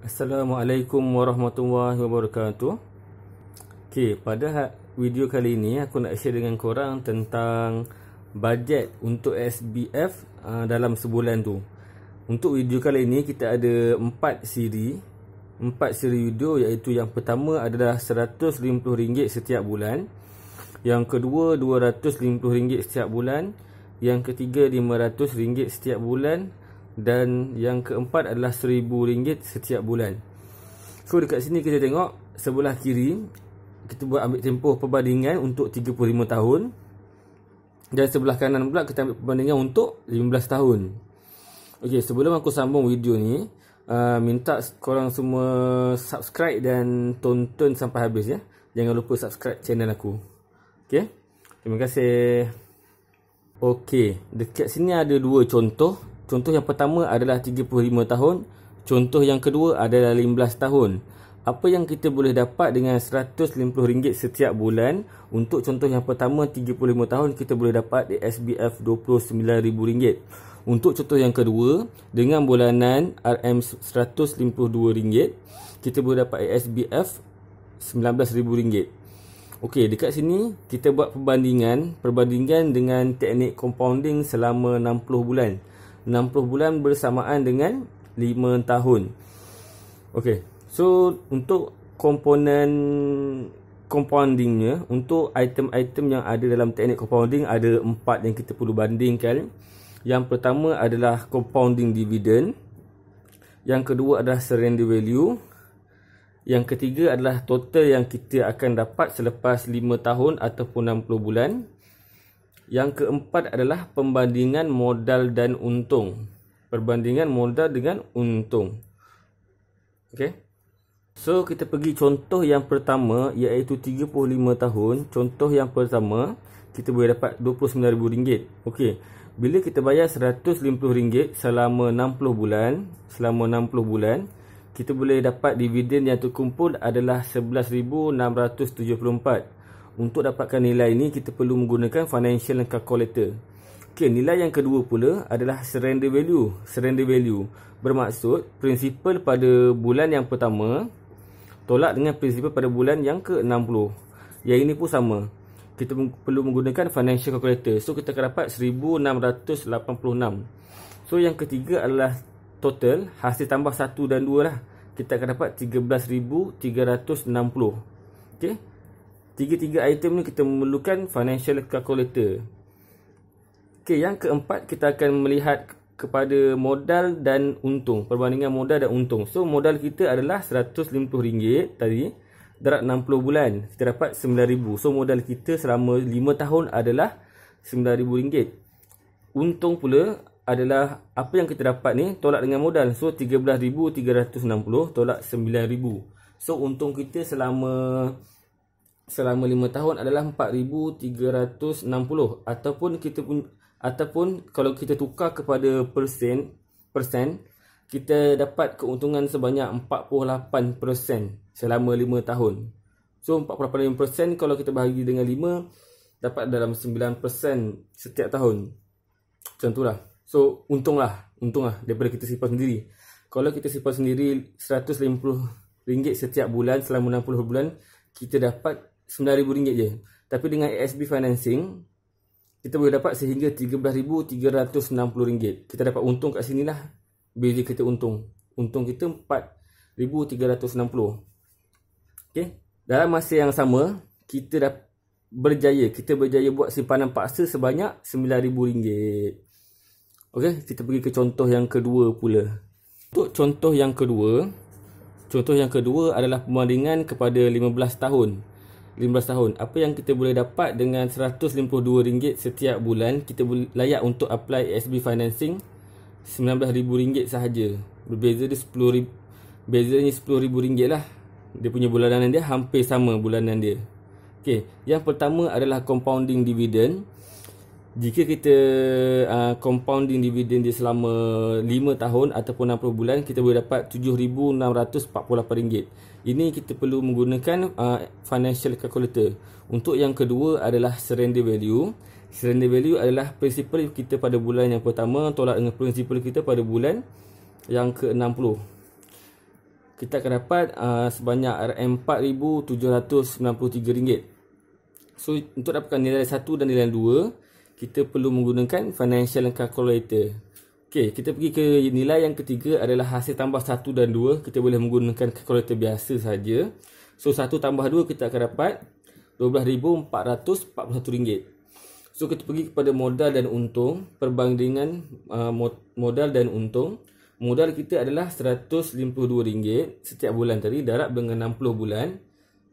Assalamualaikum warahmatullahi wabarakatuh. Okey, pada ha- video kali ini aku nak share dengan korang tentang bajet untuk SBF uh, ah, dalam sebulan tu. Untuk video kali ini kita ada 4 siri, 4 siri video iaitu yang pertama adalah RM150 setiap bulan, yang kedua RM250 setiap bulan, yang ketiga RM500 setiap bulan dan yang keempat adalah seribu ringgit setiap bulan so dekat sini kita tengok sebelah kiri kita buat ambil tempoh perbandingan untuk 35 tahun dan sebelah kanan pula kita ambil perbandingan untuk 15 tahun ok sebelum aku sambung video ni uh, minta korang semua subscribe dan tonton sampai habis ya jangan lupa subscribe channel aku ok terima kasih Okey, dekat sini ada dua contoh Contoh yang pertama adalah 35 tahun. Contoh yang kedua adalah 15 tahun. Apa yang kita boleh dapat dengan RM150 setiap bulan? Untuk contoh yang pertama 35 tahun kita boleh dapat di SBF RM29,000. Untuk contoh yang kedua dengan bulanan RM152 kita boleh dapat SBF RM19,000. Okey, dekat sini kita buat perbandingan perbandingan dengan teknik compounding selama 60 bulan. 60 bulan bersamaan dengan 5 tahun. Okey. So untuk komponen compoundingnya untuk item-item yang ada dalam teknik compounding ada 4 yang kita perlu bandingkan. Yang pertama adalah compounding dividend. Yang kedua adalah surrender value. Yang ketiga adalah total yang kita akan dapat selepas 5 tahun ataupun 60 bulan. Yang keempat adalah pembandingan modal dan untung. Perbandingan modal dengan untung. Okey. So kita pergi contoh yang pertama iaitu 35 tahun. Contoh yang pertama kita boleh dapat RM29,000. Okey. Bila kita bayar RM150 selama 60 bulan, selama 60 bulan, kita boleh dapat dividen yang terkumpul adalah 11674. Untuk dapatkan nilai ini kita perlu menggunakan financial calculator. Okey, nilai yang kedua pula adalah surrender value. Surrender value bermaksud prinsipal pada bulan yang pertama tolak dengan prinsipal pada bulan yang ke-60. Yang ini pun sama. Kita perlu menggunakan financial calculator. So kita akan dapat 1686. So yang ketiga adalah total hasil tambah 1 dan 2 lah. Kita akan dapat 13360. Okey tiga-tiga item ni kita memerlukan financial calculator. Okey, yang keempat kita akan melihat kepada modal dan untung, perbandingan modal dan untung. So modal kita adalah RM150 tadi darat 60 bulan kita dapat 9000. So modal kita selama 5 tahun adalah RM9000. Untung pula adalah apa yang kita dapat ni tolak dengan modal. So 13360 tolak 9000. So untung kita selama selama 5 tahun adalah 4360 ataupun kita pun ataupun kalau kita tukar kepada persen persen kita dapat keuntungan sebanyak 48% selama 5 tahun. So 48% kalau kita bagi dengan 5 dapat dalam 9% setiap tahun. Macam itulah. So untunglah, untunglah daripada kita simpan sendiri. Kalau kita simpan sendiri RM150 setiap bulan selama 60 bulan kita dapat RM9,000 je. Tapi dengan ASB Financing, kita boleh dapat sehingga RM13,360. Kita dapat untung kat sini lah. Bila kita untung. Untung kita RM4,360. Okay. Dalam masa yang sama, kita dah berjaya. Kita berjaya buat simpanan paksa sebanyak RM9,000. Okay. Kita pergi ke contoh yang kedua pula. Untuk contoh yang kedua, contoh yang kedua adalah pembandingan kepada 15 tahun. 15 tahun. Apa yang kita boleh dapat dengan RM152 setiap bulan, kita layak untuk apply SB Financing RM19,000 sahaja. Berbeza dia RM10,000. Bezanya RM10,000 lah. Dia punya bulanan dia hampir sama bulanan dia. Okey. Yang pertama adalah compounding dividend jika kita uh, compounding dividend dia selama 5 tahun ataupun 60 bulan kita boleh dapat RM7,648 ini kita perlu menggunakan uh, financial calculator untuk yang kedua adalah surrender value surrender value adalah principal kita pada bulan yang pertama tolak dengan principal kita pada bulan yang ke-60 kita akan dapat uh, sebanyak RM4,793 so untuk dapatkan nilai 1 dan nilai 2 kita perlu menggunakan financial calculator. Okey, kita pergi ke nilai yang ketiga adalah hasil tambah 1 dan 2. Kita boleh menggunakan calculator biasa saja. So 1 tambah 2 kita akan dapat RM12,441. So kita pergi kepada modal dan untung, perbandingan uh, modal dan untung. Modal kita adalah RM152 setiap bulan tadi darab dengan 60 bulan.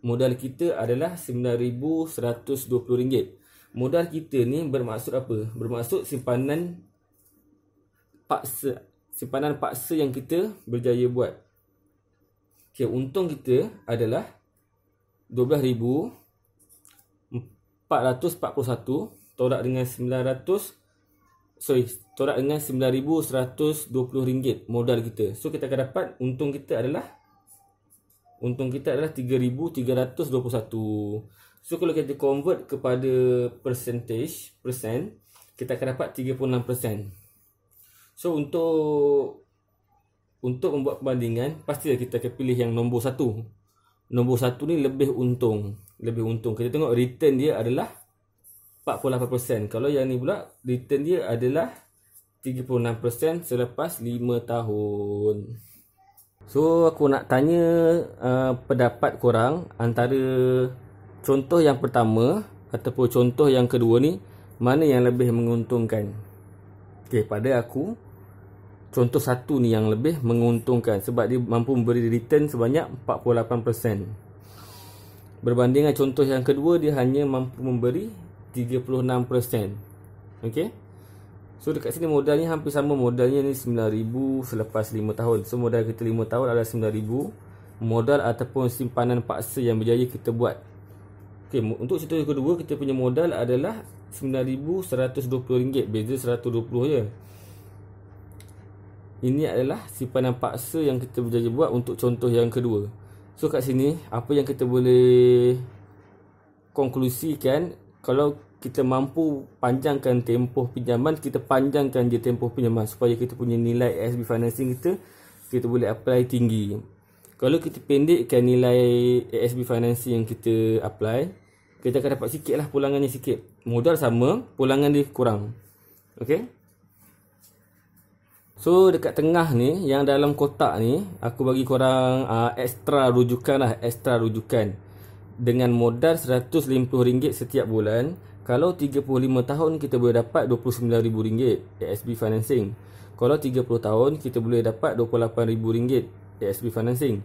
Modal kita adalah RM9,120. Modal kita ni bermaksud apa? Bermaksud simpanan paksa simpanan paksa yang kita berjaya buat. Okey, untung kita adalah 12441 tolak dengan 900 sorry, tolak dengan 9120 ringgit modal kita. So kita akan dapat untung kita adalah untung kita adalah 3321. So kalau kita convert kepada percentage, percent, kita akan dapat 36%. So untuk untuk membuat perbandingan, pastilah kita akan pilih yang nombor 1. Nombor satu ni lebih untung, lebih untung. Kita tengok return dia adalah 48%. Kalau yang ni pula return dia adalah 36% selepas 5 tahun. So aku nak tanya uh, pendapat korang antara contoh yang pertama ataupun contoh yang kedua ni mana yang lebih menguntungkan okay, pada aku contoh satu ni yang lebih menguntungkan sebab dia mampu memberi return sebanyak 48% berbanding dengan contoh yang kedua dia hanya mampu memberi 36% ok so dekat sini modalnya hampir sama modalnya ni 9000 selepas 5 tahun so modal kita 5 tahun adalah 9000 modal ataupun simpanan paksa yang berjaya kita buat Okey, untuk cerita kedua kita punya modal adalah RM9120 beza RM120 je. Ini adalah simpanan paksa yang kita berjaya buat untuk contoh yang kedua. So kat sini apa yang kita boleh konklusikan kalau kita mampu panjangkan tempoh pinjaman kita panjangkan je tempoh pinjaman supaya kita punya nilai SB financing kita kita boleh apply tinggi kalau kita pendekkan nilai ASB financing yang kita apply Kita akan dapat sikit lah pulangannya sikit Modal sama, pulangan dia kurang Okay So dekat tengah ni, yang dalam kotak ni Aku bagi korang uh, ah, extra rujukan lah, extra rujukan Dengan modal RM150 setiap bulan Kalau 35 tahun kita boleh dapat RM29,000 ASB financing Kalau 30 tahun kita boleh dapat RM28,000 ASB financing.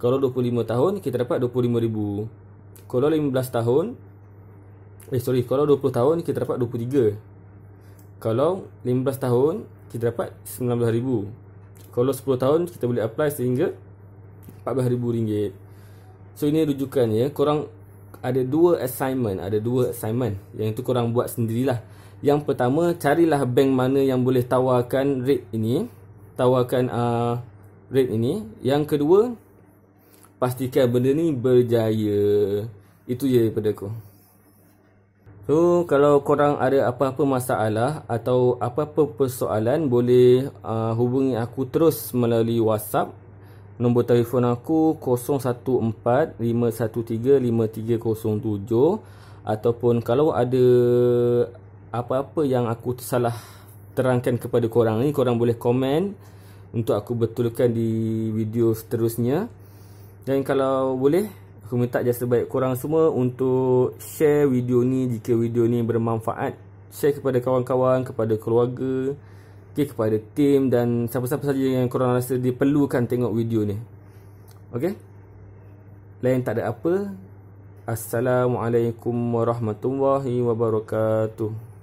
Kalau 25 tahun kita dapat 25,000. Kalau 15 tahun eh sorry, kalau 20 tahun kita dapat 23. Kalau 15 tahun kita dapat 19,000. Kalau 10 tahun kita boleh apply sehingga 14,000 ringgit. So ini rujukan ya. Korang ada dua assignment, ada dua assignment. Yang itu korang buat sendirilah. Yang pertama, carilah bank mana yang boleh tawarkan rate ini. Tawarkan uh, rate ini. Yang kedua, pastikan benda ni berjaya. Itu je daripada aku. So, kalau korang ada apa-apa masalah atau apa-apa persoalan, boleh uh, hubungi aku terus melalui WhatsApp. Nombor telefon aku 014-513-5307 Ataupun kalau ada apa-apa yang aku salah terangkan kepada korang ni Korang boleh komen untuk aku betulkan di video seterusnya dan kalau boleh aku minta jasa baik korang semua untuk share video ni jika video ni bermanfaat share kepada kawan-kawan kepada keluarga okay, kepada tim dan siapa-siapa saja yang korang rasa diperlukan tengok video ni Okay. lain tak ada apa Assalamualaikum warahmatullahi wabarakatuh